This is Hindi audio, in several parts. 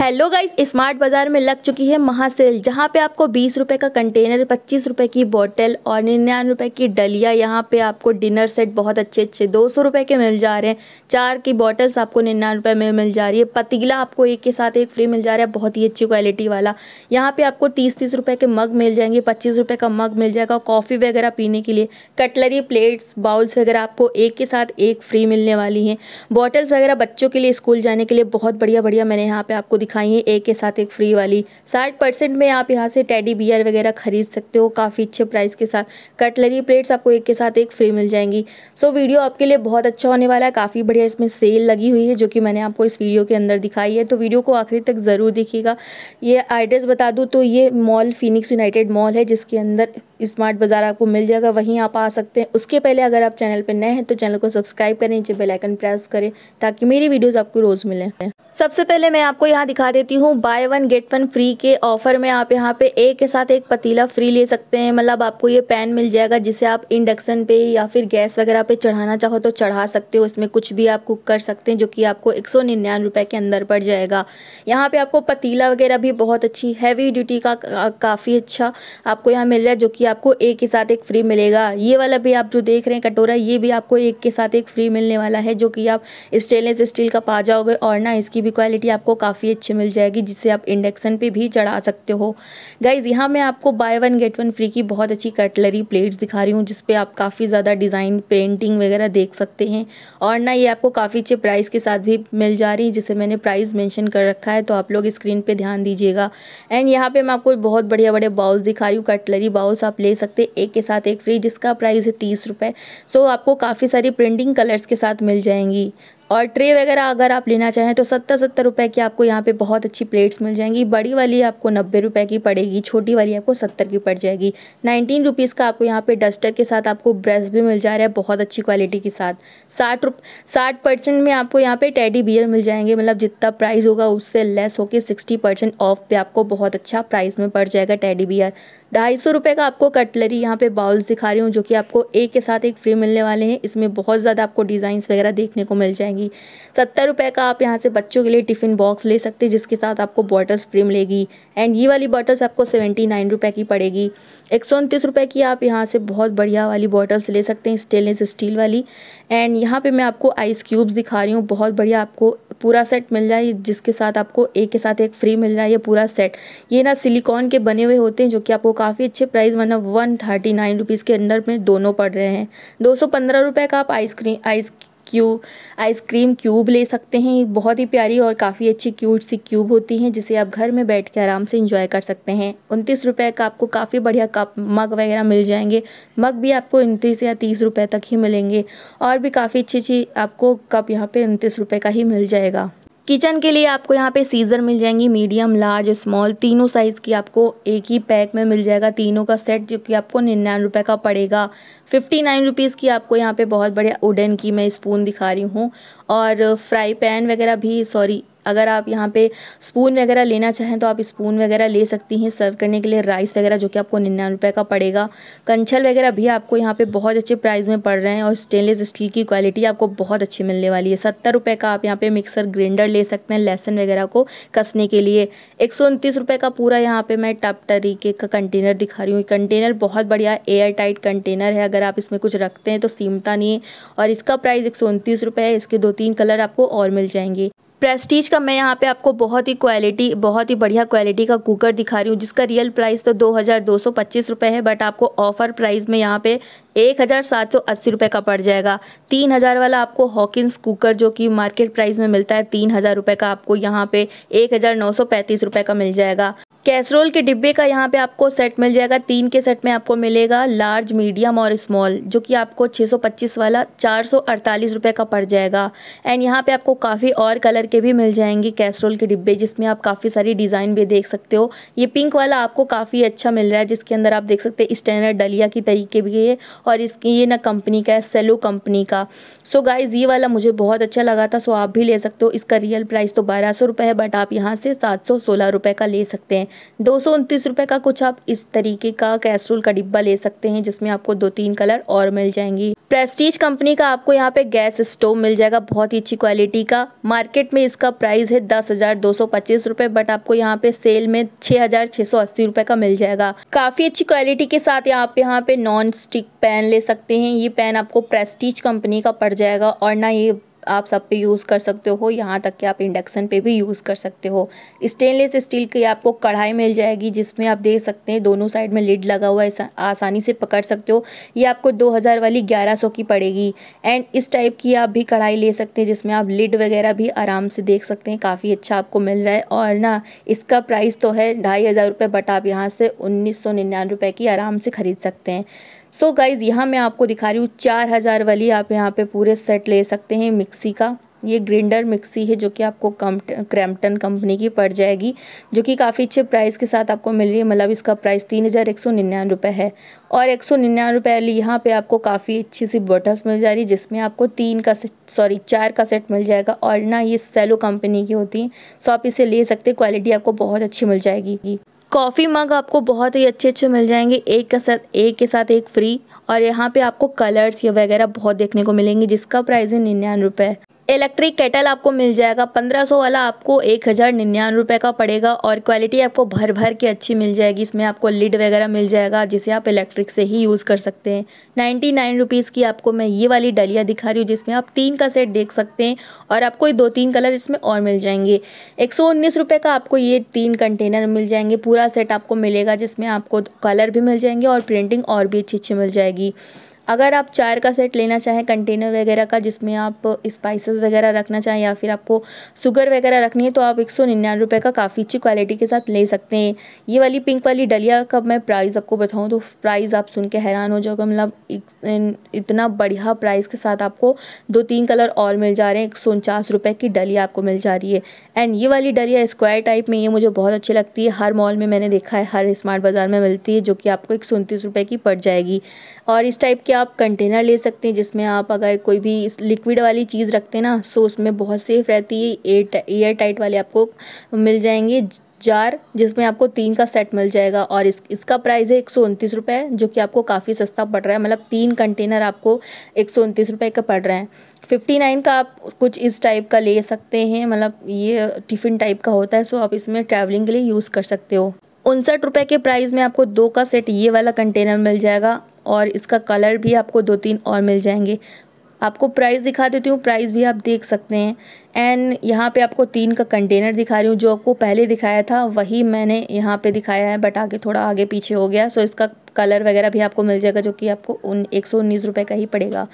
हेलो गाइस स्मार्ट बाज़ार में लग चुकी है महासेल जहाँ पे आपको बीस रुपये का कंटेनर पच्चीस रुपये की बोतल और निन्यानवे रुपये की डलिया यहाँ पे आपको डिनर सेट बहुत अच्छे अच्छे दो सौ रुपये के मिल जा रहे हैं चार की बॉटल्स आपको निन्यानवे रुपये में मिल जा रही है पतीला आपको एक के साथ एक फ्री मिल जा रहा है बहुत ही अच्छी क्वालिटी वाला यहाँ पर आपको तीस तीस रुपये के मग मिल जाएंगे पच्चीस रुपये का मग मिल जाएगा कॉफ़ी वगैरह पीने के लिए कटलरी प्लेट्स बाउल्स वगैरह आपको एक के साथ एक फ्री मिलने वाली हैं बॉटल्स वगैरह बच्चों के लिए स्कूल जाने के लिए बहुत बढ़िया बढ़िया मैंने यहाँ पर आपको दिखाई है एक के साथ एक फ्री वाली साठ परसेंट में आप यहाँ से टेडी बियर वगैरह खरीद सकते हो काफ़ी अच्छे प्राइस के साथ कटलरी प्लेट्स आपको एक के साथ एक फ्री मिल जाएंगी सो so, वीडियो आपके लिए बहुत अच्छा होने वाला है काफ़ी बढ़िया इसमें सेल लगी हुई है जो कि मैंने आपको इस वीडियो के अंदर दिखाई है तो वीडियो को आखिरी तक ज़रूर देखिएगा ये एड्रेस बता दूँ तो ये मॉल फिनिक्स यूनाइटेड मॉल है जिसके अंदर स्मार्ट बाज़ार आपको मिल जाएगा वहीं आप आ सकते हैं उसके पहले अगर आप चैनल पर नए हैं तो चैनल को सब्सक्राइब करें नीचे बेलाइकन प्रेस करें ताकि मेरी वीडियोज़ आपको रोज़ मिलें सबसे पहले मैं आपको यहाँ दिखा देती हूँ buy one get one free के ऑफर में आप यहाँ पे एक के साथ एक पतीला फ्री ले सकते हैं मतलब आपको ये पैन मिल जाएगा जिसे आप इंडक्शन पे या फिर गैस वगैरह पे चढ़ाना चाहो तो चढ़ा सकते हो इसमें कुछ भी आप कुक कर सकते हैं जो कि आपको एक सौ के अंदर पड़ जाएगा यहाँ पर आपको पतीला वगैरह भी बहुत अच्छी हैवी ड्यूटी का, का काफ़ी अच्छा आपको यहाँ मिल रहा है जो कि आपको एक के साथ एक फ्री मिलेगा ये वाला भी आप जो देख रहे हैं कटोरा ये भी आपको एक के साथ एक फ्री मिलने वाला है जो कि आप स्टेनलेस स्टील का पा जाओगे और ना इसकी भी क्वालिटी आपको काफ़ी अच्छी मिल जाएगी जिसे आप इंडक्शन पे भी चढ़ा सकते हो गाइज यहाँ मैं आपको buy one get one free की बहुत अच्छी कटलरी प्लेट्स दिखा रही हूँ जिसपे आप काफ़ी ज़्यादा डिज़ाइन पेंटिंग वगैरह देख सकते हैं और ना ये आपको काफ़ी अच्छे प्राइस के साथ भी मिल जा रही है जिसे मैंने प्राइस मैंशन कर रखा है तो आप लोग स्क्रीन पर ध्यान दीजिएगा एंड यहाँ पर मैं आपको बहुत बढ़िया बड़े बाउल्स दिखा रही हूँ कटलरी बाउल्स आप ले सकते हैं एक के साथ एक फ्री जिसका प्राइस है तीस रुपये सो आपको काफ़ी सारी प्रिंटिंग कलर्स के साथ मिल जाएंगी और ट्रे वगैरह अगर आप लेना चाहें तो सत्तर सत्तर रुपये की आपको यहाँ पे बहुत अच्छी प्लेट्स मिल जाएंगी बड़ी वाली आपको नब्बे रुपये की पड़ेगी छोटी वाली आपको सत्तर की पड़ जाएगी नाइनटीन रुपीज़ का आपको यहाँ पे डस्टर के साथ आपको ब्रश भी मिल जा रहा है बहुत अच्छी क्वालिटी के साथ साठ रुप साठ परसेंट में आपको यहाँ पर टेडी बियर मिल जाएंगे मतलब जितना प्राइस होगा उससे लेस होकर सिक्सटी परसेंट ऑफ पे आपको बहुत अच्छा प्राइस में पड़ जाएगा टेडी बियर ढाई सौ रुपये का आपको कटलरी यहाँ पे बाउल्स दिखा रही हूँ जो कि आपको एक के साथ एक फ्री मिलने वाले हैं इसमें बहुत ज़्यादा आपको डिज़ाइंस वगैरह देखने को मिल जाएंगी सत्तर रुपये का आप यहाँ से बच्चों के लिए टिफ़िन बॉक्स ले सकते हैं जिसके साथ आपको बॉटल्स फ्री मिलेगी एंड ये वाली बॉटल्स आपको सेवेंटी नाइन रुपये की पड़ेगी एक सौ उनतीस रुपये की आप यहाँ से बहुत बढ़िया वाली बॉटल्स ले सकते हैं स्टेनलेस स्टील वाली एंड यहाँ पर मैं आपको आइस क्यूब्स दिखा रही हूँ बहुत बढ़िया आपको पूरा सेट मिल जाए जिसके साथ आपको एक के साथ एक फ्री मिल रहा है ये पूरा सेट ये ना सिलिकॉन के बने हुए होते हैं जो कि आपको काफ़ी अच्छे प्राइस मतलब वन थर्टी नाइन रुपीज़ के अंडर में दोनों पड़ रहे हैं दो सौ पंद्रह रुपये का आप आइसक्रीम आइस क्यू आइसक्रीम क्यूब ले सकते हैं ये बहुत ही प्यारी और काफ़ी अच्छी क्यूट सी क्यूब होती हैं जिसे आप घर में बैठ के आराम से इंजॉय कर सकते हैं उनतीस रुपये का आपको काफ़ी बढ़िया कप मग वगैरह मिल जाएंगे मग भी आपको उनतीस या तीस रुपये तक ही मिलेंगे और भी काफ़ी अच्छी अच्छी आपको कप यहाँ पर उनतीस रुपये का ही मिल जाएगा किचन के लिए आपको यहाँ पे सीज़र मिल जाएंगी मीडियम लार्ज स्मॉल तीनों साइज़ की आपको एक ही पैक में मिल जाएगा तीनों का सेट जो कि आपको निन्यानवे रुपये का पड़ेगा फिफ्टी नाइन रुपीज़ की आपको यहाँ पे बहुत बड़े उडन की मैं स्पून दिखा रही हूँ और फ्राई पैन वगैरह भी सॉरी अगर आप यहाँ पे स्पून वगैरह लेना चाहें तो आप स्पून वगैरह ले सकती हैं सर्व करने के लिए राइस वगैरह जो कि आपको निन्यानवे रुपये का पड़ेगा कंछल वगैरह भी आपको यहाँ पे बहुत अच्छे प्राइस में पड़ रहे हैं और स्टेनलेस स्टील की क्वालिटी आपको बहुत अच्छी मिलने वाली है सत्तर रुपये का आप यहाँ पे मिक्सर ग्राइंडर ले सकते हैं लहसन वगैरह को कसने के लिए एक सौ का पूरा यहाँ पर मैं टप तरीके का कंटेनर दिखा रही हूँ कंटेनर बहुत बढ़िया एयर टाइट कंटेनर है अगर आप इसमें कुछ रखते हैं तो सीमता नहीं है और इसका प्राइस एक सौ है इसके दो तीन कलर आपको और मिल जाएंगे प्रेस्टीज का मैं यहाँ पे आपको बहुत ही क्वालिटी बहुत ही बढ़िया क्वालिटी का कुकर दिखा रही हूँ जिसका रियल प्राइस तो दो हज़ार दो सौ पच्चीस रुपये है बट आपको ऑफ़र प्राइस में यहाँ पे एक हज़ार सात सौ अस्सी रुपये का पड़ जाएगा तीन हज़ार वाला आपको हॉकिंस कुकर जो कि मार्केट प्राइस में मिलता है तीन हज़ार रुपये का आपको यहाँ पे एक हज़ार नौ सौ पैंतीस रुपये का मिल जाएगा कैसरोल के डिब्बे का यहाँ पे आपको सेट मिल जाएगा तीन के सेट में आपको मिलेगा लार्ज मीडियम और स्मॉल जो कि आपको 625 वाला चार रुपए का पड़ जाएगा एंड यहाँ पे आपको काफ़ी और कलर के भी मिल जाएंगे कैसरोल के डिब्बे जिसमें आप काफ़ी सारी डिज़ाइन भी देख सकते हो ये पिंक वाला आपको काफ़ी अच्छा मिल रहा है जिसके अंदर आप देख सकते हैं स्टैंडर्ड डलिया की तरीके भी है और इसकी ये ना कंपनी का है सेलो कंपनी का सो गाइज़ ये वाला मुझे बहुत अच्छा लगा था सो आप भी ले सकते हो इसका रियल प्राइस तो बारह है बट आप यहाँ से सात का ले सकते हैं दो सौ का कुछ आप इस तरीके का कैसरोल का डिब्बा ले सकते हैं जिसमें आपको दो तीन कलर और मिल जाएंगी प्रेस्टीज कंपनी का आपको यहाँ पे गैस स्टोव मिल जाएगा बहुत ही अच्छी क्वालिटी का मार्केट में इसका प्राइस है दस हजार दो सौ पच्चीस रुपए बट आपको यहाँ पे सेल में छह हजार छह सौ अस्सी रुपए का मिल जाएगा काफी अच्छी क्वालिटी के साथ आप यहाँ पे नॉन स्टिक पैन ले सकते हैं ये पैन आपको प्रेस्टीज कंपनी का पड़ जाएगा और ना ये आप सब पे यूज़ कर सकते हो यहाँ तक कि आप इंडक्शन पे भी यूज़ कर सकते हो स्टेनलेस स्टील की आपको कढ़ाई मिल जाएगी जिसमें आप देख सकते हैं दोनों साइड में लिड लगा हुआ है आसानी से पकड़ सकते हो ये आपको 2000 वाली 1100 की पड़ेगी एंड इस टाइप की आप भी कढ़ाई ले सकते हैं जिसमें आप लिड वगैरह भी आराम से देख सकते हैं काफ़ी अच्छा आपको मिल रहा है और ना इसका प्राइस तो है ढाई हज़ार रुपये बट आप यहाँ से उन्नीस सौ निन्यानवे रुपये की आराम से ख़रीद सकते हैं सो so गाइज़ यहाँ मैं आपको दिखा रही हूँ चार हज़ार वाली आप यहाँ पे पूरे सेट ले सकते हैं मिक्सी का ये ग्रिंडर मिक्सी है जो कि आपको क्रैम्पटन कंपनी की पड़ जाएगी जो कि काफ़ी अच्छे प्राइस के साथ आपको मिल रही है मतलब इसका प्राइस तीन हज़ार एक सौ निन्यानवे रुपये है और एक सौ निन्यानवे रुपये वाली यहाँ पे आपको काफ़ी अच्छी सी बॉटल्स मिल जा रही है जिसमें आपको तीन का सेट सॉरी चार का सेट मिल जाएगा और ना ये सेलो कंपनी की होती हैं सो आप इसे ले सकते क्वालिटी आपको बहुत अच्छी मिल जाएगी कॉफ़ी मग आपको बहुत ही अच्छे अच्छे मिल जाएंगे एक के साथ एक के साथ एक फ्री और यहाँ पे आपको कलर्स ये वगैरह बहुत देखने को मिलेंगे जिसका प्राइस है निन्यानवे रुपये इलेक्ट्रिक केटल आपको मिल जाएगा पंद्रह सौ वाला आपको एक हज़ार निन्यानवे रुपये का पड़ेगा और क्वालिटी आपको भर भर के अच्छी मिल जाएगी इसमें आपको लिड वगैरह मिल जाएगा जिसे आप इलेक्ट्रिक से ही यूज़ कर सकते हैं नाइन्टी नाइन रुपीज़ की आपको मैं ये वाली डलिया दिखा रही हूँ जिसमें आप तीन का सेट देख सकते हैं और आपको दो तीन कलर इसमें और मिल जाएंगे एक सौ उन्नीस रुपये का आपको ये तीन कंटेनर मिल जाएंगे पूरा सेट आपको मिलेगा जिसमें आपको कलर भी मिल जाएंगे और प्रिंटिंग और भी अच्छी अच्छी मिल जाएगी अगर आप चार का सेट लेना चाहें कंटेनर वगैरह का जिसमें आप स्पाइसेस वगैरह रखना चाहें या फिर आपको शुगर वगैरह रखनी है तो आप एक सौ निन्यानवे रुपये का काफ़ी अच्छी क्वालिटी के साथ ले सकते हैं ये वाली पिंक वाली डलिया का मैं प्राइस आपको बताऊँ तो प्राइस आप सुन के हैरान हो जाओगे मतलब इतना बढ़िया प्राइस के साथ आपको दो तीन कलर और मिल जा रहे हैं एक सौ उनचास रुपये की डलिया आपको मिल जा रही है एंड ये वाली डलिया स्क्वायर टाइप में ये मुझे बहुत अच्छी लगती है हर मॉल में मैंने देखा है हर स्मार्ट बाज़ार में मिलती है जो कि आपको एक सौ उनतीस रुपये की पड़ जाएगी और इस टाइप की आप कंटेनर ले सकते हैं जिसमें आप अगर कोई भी लिक्विड वाली चीज़ रखते हैं ना सो उसमें बहुत सेफ़ रहती है एयर एयर टाइट वाले आपको मिल जाएंगे जार जिसमें आपको तीन का सेट मिल जाएगा और इस इसका प्राइस है एक सौ उनतीस रुपये जो कि आपको काफ़ी सस्ता पड़ रहा है मतलब तीन कंटेनर आपको एक सौ उनतीस रुपये का पड़ रहा है फिफ्टी नाइन का आप कुछ इस टाइप का ले सकते हैं मतलब ये टिफ़िन टाइप का होता है सो आप इसमें ट्रैवलिंग के लिए यूज़ कर सकते हो उनसठ रुपये के प्राइस में आपको दो का सेट ये वाला कंटेनर मिल जाएगा और इसका कलर भी आपको दो तीन और मिल जाएंगे आपको प्राइस दिखा देती हूँ प्राइस भी आप देख सकते हैं एंड यहाँ पे आपको तीन का कंटेनर दिखा रही हूँ जो आपको पहले दिखाया था वही मैंने यहाँ पे दिखाया है बट आगे थोड़ा आगे पीछे हो गया सो इसका कलर वगैरह भी आपको मिल जाएगा जो कि आपको उन एक सौ उन्नीस रुपये का ही पड़ेगा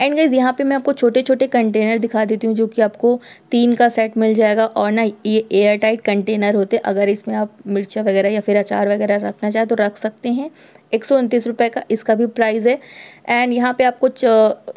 एंड गाइज यहाँ पे मैं आपको छोटे छोटे कंटेनर दिखा देती हूँ जो कि आपको तीन का सेट मिल जाएगा और ना ये एयर टाइट कंटेनर होते अगर इसमें आप मिर्चा वगैरह या फिर अचार वगैरह रखना चाहें तो रख सकते हैं एक सौ उनतीस रुपये का इसका भी प्राइस है एंड यहाँ पे आपको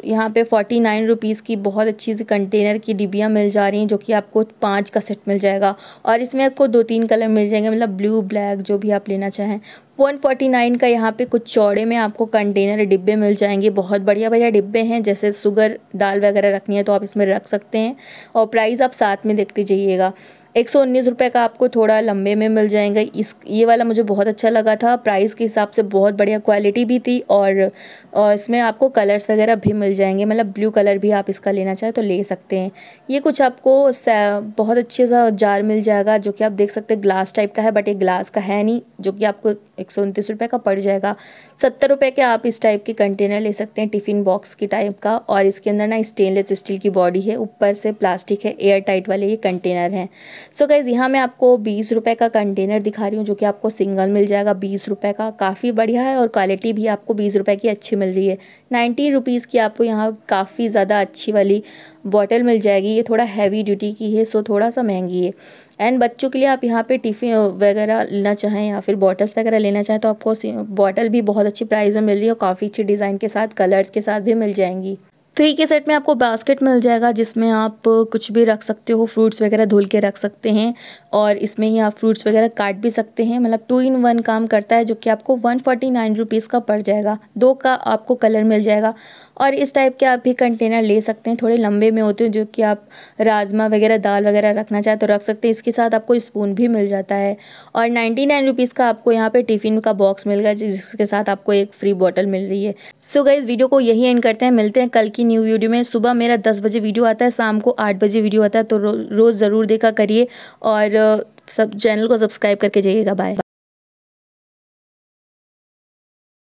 यहाँ पे फोर्टी नाइन रुपीज़ की बहुत अच्छी सी कंटेनर की डिबियाँ मिल जा रही हैं जो कि आपको पाँच का सेट मिल जाएगा और इसमें आपको दो तीन कलर मिल जाएंगे मतलब ब्लू ब्लैक जो भी आप लेना चाहें 149 का यहाँ पे कुछ चौड़े में आपको कंटेनर डिब्बे मिल जाएंगे बहुत बढ़िया बढ़िया डिब्बे हैं जैसे सुगर दाल वगैरह रखनी है तो आप इसमें रख सकते हैं और प्राइस आप साथ में देखते जाइएगा एक सौ उन्नीस रुपये का आपको थोड़ा लंबे में मिल जाएगा इस ये वाला मुझे बहुत अच्छा लगा था प्राइस के हिसाब से बहुत बढ़िया क्वालिटी भी थी और, और इसमें आपको कलर्स वगैरह भी मिल जाएंगे मतलब ब्लू कलर भी आप इसका लेना चाहें तो ले सकते हैं ये कुछ आपको बहुत अच्छे सा जार मिल जाएगा जो कि आप देख सकते हैं ग्लास टाइप का है बट ये ग्लास का है नहीं जो कि आपको एक सौ उनतीस रुपये का पड़ जाएगा सत्तर रुपये के आप इस टाइप के कंटेनर ले सकते हैं टिफ़िन बॉक्स की टाइप का और इसके अंदर ना स्टेनलेस स्टील की बॉडी है ऊपर से प्लास्टिक है एयर टाइट वाले ये कंटेनर हैं सो so गाइज़ यहाँ मैं आपको बीस रुपये का कंटेनर दिखा रही हूँ जो कि आपको सिंगल मिल जाएगा बीस रुपये का काफ़ी बढ़िया है और क्वालिटी भी आपको बीस रुपये की अच्छी मिल रही है नाइन्टीन रुपीज़ की आपको यहाँ काफ़ी ज़्यादा अच्छी वाली बॉटल मिल जाएगी ये थोड़ा हैवी ड्यूटी की है सो थोड़ा सा महंगी है एंड बच्चों के लिए आप यहाँ पे टिफ़िन वगैरह लेना चाहें या फिर बॉटल्स वगैरह लेना चाहें तो आपको बॉटल भी बहुत अच्छी प्राइस में मिल रही है और काफ़ी अच्छी डिज़ाइन के साथ कलर्स के साथ भी मिल जाएंगी थ्री के सेट में आपको बास्केट मिल जाएगा जिसमें आप कुछ भी रख सकते हो फ्रूट्स वगैरह धुल के रख सकते हैं और इसमें ही आप फ्रूट्स वगैरह काट भी सकते हैं मतलब टू इन वन काम करता है जो कि आपको वन फोर्टी नाइन रुपीज़ का पड़ जाएगा दो का आपको कलर मिल जाएगा और इस टाइप के आप भी कंटेनर ले सकते हैं थोड़े लंबे में होते हैं जो कि आप राजमा वगैरह दाल वगैरह रखना चाहें तो रख सकते हैं इसके साथ आपको स्पून भी मिल जाता है और नाइन्टी नाइन रुपीज़ का आपको यहाँ पर टिफ़िन का बॉक्स मिल गया जिसके साथ आपको एक फ्री बॉटल मिल रही है सो गई वीडियो को यही एंड करते हैं मिलते हैं कल की न्यू वीडियो में सुबह मेरा दस बजे वीडियो आता है शाम को आठ बजे वीडियो आता है तो रोज़ ज़रूर देखा करिए और सब चैनल को सब्सक्राइब करके जाइएगा बाय